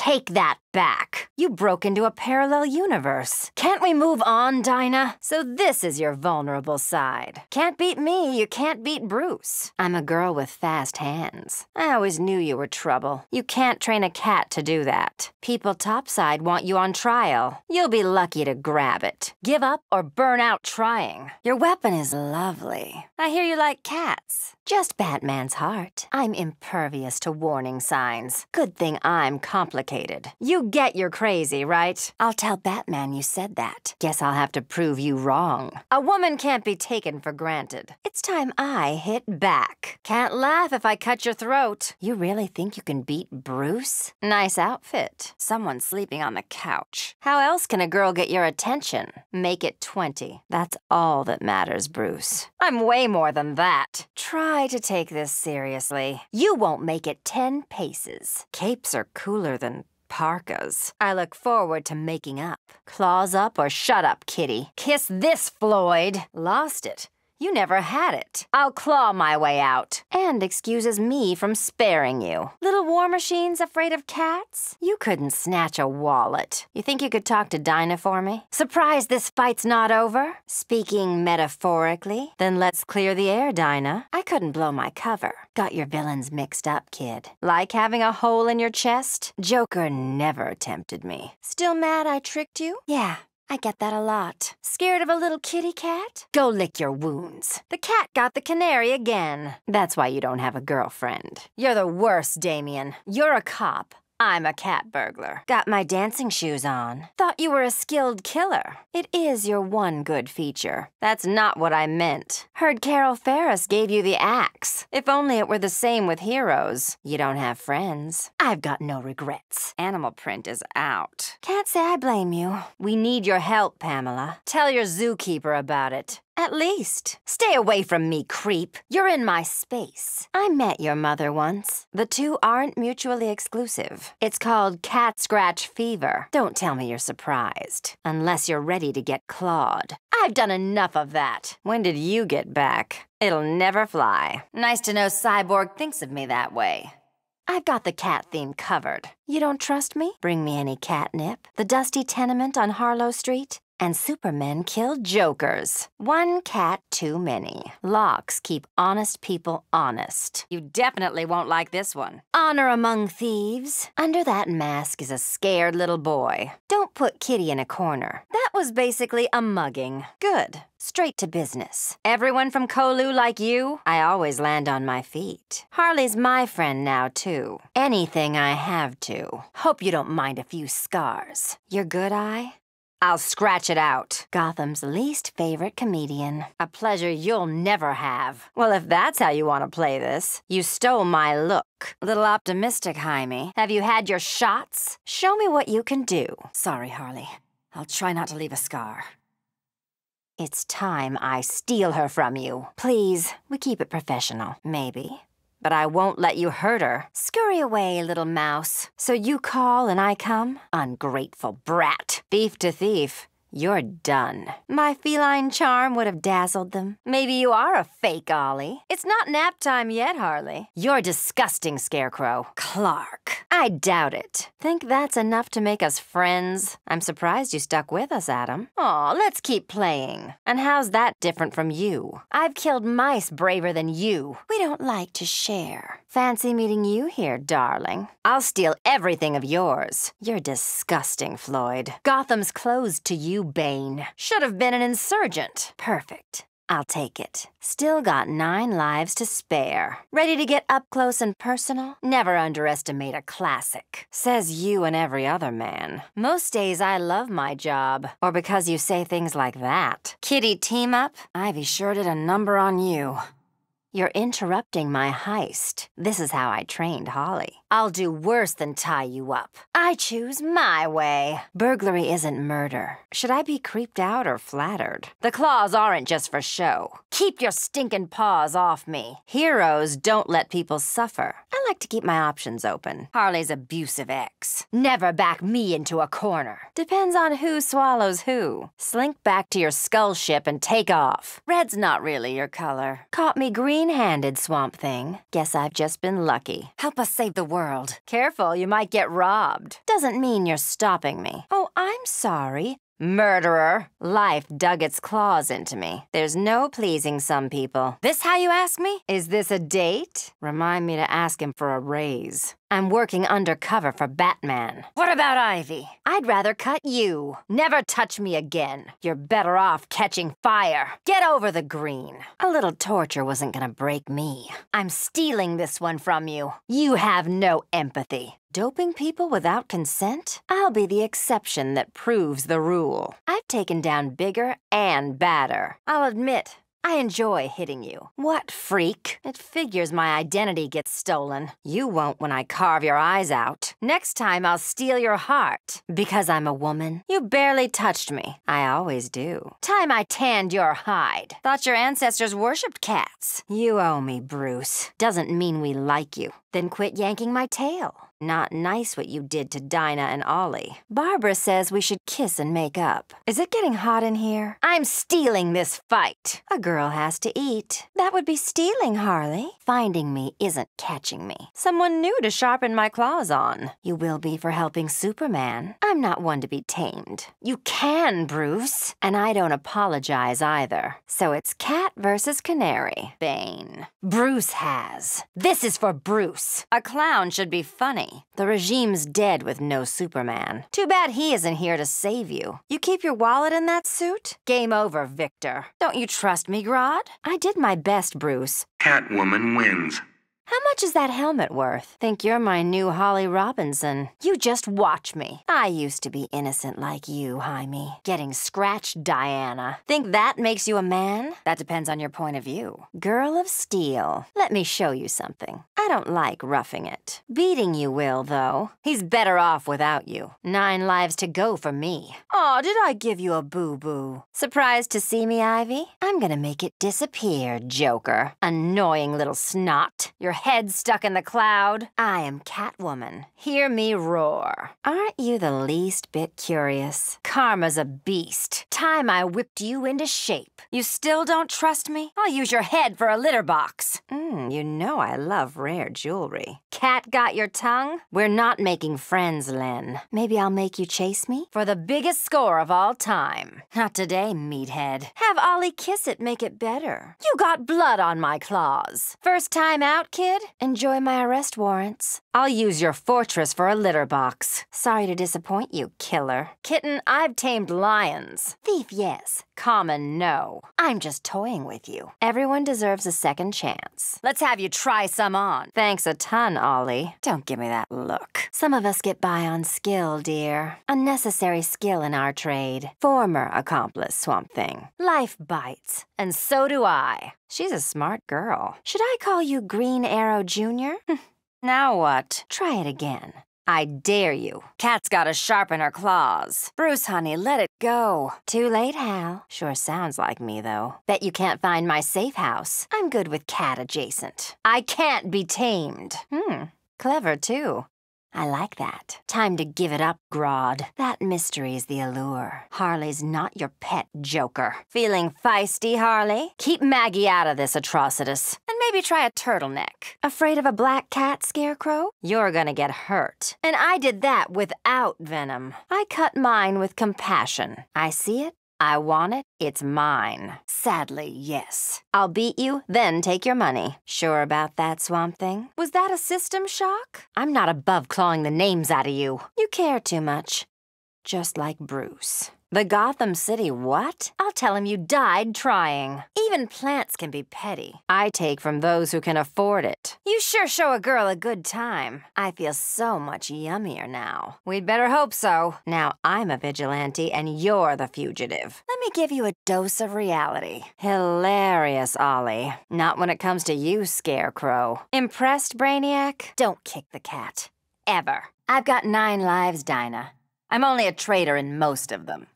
Take that, back. You broke into a parallel universe. Can't we move on, Dinah? So this is your vulnerable side. Can't beat me, you can't beat Bruce. I'm a girl with fast hands. I always knew you were trouble. You can't train a cat to do that. People topside want you on trial. You'll be lucky to grab it. Give up or burn out trying. Your weapon is lovely. I hear you like cats. Just Batman's heart. I'm impervious to warning signs. Good thing I'm complicated. You you get you're crazy, right? I'll tell Batman you said that. Guess I'll have to prove you wrong. A woman can't be taken for granted. It's time I hit back. Can't laugh if I cut your throat. You really think you can beat Bruce? Nice outfit. Someone sleeping on the couch. How else can a girl get your attention? Make it 20. That's all that matters, Bruce. I'm way more than that. Try to take this seriously. You won't make it 10 paces. Capes are cooler than parkas. I look forward to making up. Claws up or shut up, kitty. Kiss this, Floyd. Lost it. You never had it. I'll claw my way out. And excuses me from sparing you. Little war machines afraid of cats? You couldn't snatch a wallet. You think you could talk to Dinah for me? Surprise! this fight's not over? Speaking metaphorically? Then let's clear the air, Dinah. I couldn't blow my cover. Got your villains mixed up, kid. Like having a hole in your chest? Joker never tempted me. Still mad I tricked you? Yeah, I get that a lot. Scared of a little kitty cat? Go lick your wounds. The cat got the canary again. That's why you don't have a girlfriend. You're the worst, Damien. You're a cop. I'm a cat burglar. Got my dancing shoes on. Thought you were a skilled killer. It is your one good feature. That's not what I meant. Heard Carol Ferris gave you the axe. If only it were the same with heroes. You don't have friends. I've got no regrets. Animal print is out. Can't say I blame you. We need your help, Pamela. Tell your zookeeper about it at least. Stay away from me, creep. You're in my space. I met your mother once. The two aren't mutually exclusive. It's called cat scratch fever. Don't tell me you're surprised, unless you're ready to get clawed. I've done enough of that. When did you get back? It'll never fly. Nice to know Cyborg thinks of me that way. I've got the cat theme covered. You don't trust me? Bring me any catnip. The dusty tenement on Harlow Street? and Superman killed jokers. One cat too many. Locks keep honest people honest. You definitely won't like this one. Honor among thieves. Under that mask is a scared little boy. Don't put Kitty in a corner. That was basically a mugging. Good. Straight to business. Everyone from Kolu like you, I always land on my feet. Harley's my friend now, too. Anything I have to. Hope you don't mind a few scars. Your good eye? I'll scratch it out. Gotham's least favorite comedian. A pleasure you'll never have. Well, if that's how you want to play this, you stole my look. little optimistic, Jaime. Have you had your shots? Show me what you can do. Sorry, Harley. I'll try not to leave a scar. It's time I steal her from you. Please, we keep it professional. Maybe but I won't let you hurt her. Scurry away, little mouse. So you call and I come? Ungrateful brat. Thief to thief. You're done. My feline charm would have dazzled them. Maybe you are a fake Ollie. It's not nap time yet, Harley. You're disgusting, Scarecrow. Clark. I doubt it. Think that's enough to make us friends? I'm surprised you stuck with us, Adam. Aw, let's keep playing. And how's that different from you? I've killed mice braver than you. We don't like to share. Fancy meeting you here, darling. I'll steal everything of yours. You're disgusting, Floyd. Gotham's closed to you you, Bane. Should have been an insurgent. Perfect. I'll take it. Still got nine lives to spare. Ready to get up close and personal? Never underestimate a classic. Says you and every other man. Most days I love my job, or because you say things like that. Kitty team up? Ivy sure did a number on you. You're interrupting my heist. This is how I trained Holly. I'll do worse than tie you up. I choose my way. Burglary isn't murder. Should I be creeped out or flattered? The claws aren't just for show. Keep your stinking paws off me. Heroes don't let people suffer. I like to keep my options open. Harley's abusive ex. Never back me into a corner. Depends on who swallows who. Slink back to your skull ship and take off. Red's not really your color. Caught me green-handed, Swamp Thing. Guess I've just been lucky. Help us save the world world. Careful, you might get robbed. Doesn't mean you're stopping me. Oh, I'm sorry. Murderer. Life dug its claws into me. There's no pleasing some people. This how you ask me? Is this a date? Remind me to ask him for a raise. I'm working undercover for Batman. What about Ivy? I'd rather cut you. Never touch me again. You're better off catching fire. Get over the green. A little torture wasn't gonna break me. I'm stealing this one from you. You have no empathy. Doping people without consent? I'll be the exception that proves the rule. I've taken down bigger and badder. I'll admit, I enjoy hitting you. What freak? It figures my identity gets stolen. You won't when I carve your eyes out. Next time I'll steal your heart. Because I'm a woman, you barely touched me. I always do. Time I tanned your hide. Thought your ancestors worshipped cats. You owe me, Bruce. Doesn't mean we like you. Then quit yanking my tail. Not nice what you did to Dinah and Ollie. Barbara says we should kiss and make up. Is it getting hot in here? I'm stealing this fight. A girl has to eat. That would be stealing, Harley. Finding me isn't catching me. Someone new to sharpen my claws on. You will be for helping Superman. I'm not one to be tamed. You can, Bruce. And I don't apologize either. So it's cat versus canary. Bane. Bruce has. This is for Bruce. A clown should be funny. The regime's dead with no Superman. Too bad he isn't here to save you. You keep your wallet in that suit? Game over, Victor. Don't you trust me, Grodd? I did my best, Bruce. Catwoman wins. How much is that helmet worth? Think you're my new Holly Robinson. You just watch me. I used to be innocent like you, Jaime. Getting scratched, Diana. Think that makes you a man? That depends on your point of view. Girl of steel, let me show you something. I don't like roughing it. Beating you will, though. He's better off without you. Nine lives to go for me. Aw, did I give you a boo-boo? Surprised to see me, Ivy? I'm gonna make it disappear, Joker. Annoying little snot. Your head stuck in the cloud. I am Catwoman. Hear me roar. Aren't you the least bit curious? Karma's a beast. Time I whipped you into shape. You still don't trust me? I'll use your head for a litter box. Mmm. you know I love rare jewelry. Cat got your tongue? We're not making friends, Len. Maybe I'll make you chase me? For the biggest score of all time. Not today, meathead. Have Ollie kiss it, make it better. You got blood on my claws. First time out, kid? kid. Enjoy my arrest warrants. I'll use your fortress for a litter box. Sorry to disappoint you, killer. Kitten, I've tamed lions. Thief, yes. Common, no. I'm just toying with you. Everyone deserves a second chance. Let's have you try some on. Thanks a ton, Ollie. Don't give me that look. Some of us get by on skill, dear. Unnecessary skill in our trade. Former accomplice, Swamp Thing. Life bites, and so do I. She's a smart girl. Should I call you Green Arrow Jr.? now what? Try it again. I dare you. Cat's gotta sharpen her claws. Bruce, honey, let it go. Too late, Hal. Sure sounds like me, though. Bet you can't find my safe house. I'm good with cat adjacent. I can't be tamed. Hmm, clever, too. I like that. Time to give it up, Grodd. That mystery is the allure. Harley's not your pet joker. Feeling feisty, Harley? Keep Maggie out of this, Atrocitus. And maybe try a turtleneck. Afraid of a black cat, Scarecrow? You're gonna get hurt. And I did that without venom. I cut mine with compassion. I see it, I want it, it's mine. Sadly, yes. I'll beat you, then take your money. Sure about that, Swamp Thing? Was that a system shock? I'm not above clawing the names out of you. You care too much. Just like Bruce. The Gotham City what? I'll tell him you died trying. Even plants can be petty. I take from those who can afford it. You sure show a girl a good time. I feel so much yummier now. We'd better hope so. Now I'm a vigilante and you're the fugitive. Let me give you a dose of reality. Hilarious, Ollie. Not when it comes to you, Scarecrow. Impressed, Brainiac? Don't kick the cat. Ever. I've got nine lives, Dinah. I'm only a traitor in most of them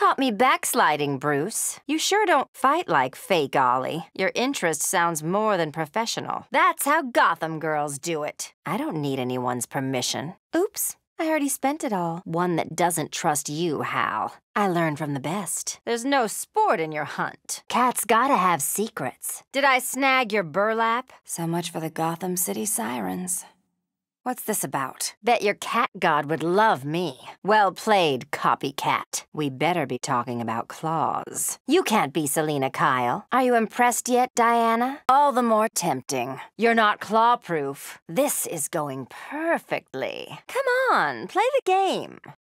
caught me backsliding, Bruce. You sure don't fight like fake Ollie. Your interest sounds more than professional. That's how Gotham girls do it. I don't need anyone's permission. Oops. I already spent it all. One that doesn't trust you, Hal. I learn from the best. There's no sport in your hunt. Cats gotta have secrets. Did I snag your burlap? So much for the Gotham City sirens. What's this about? Bet your cat god would love me. Well played, copycat. We better be talking about claws. You can't be Selena Kyle. Are you impressed yet, Diana? All the more tempting. You're not claw-proof. This is going perfectly. Come on, play the game.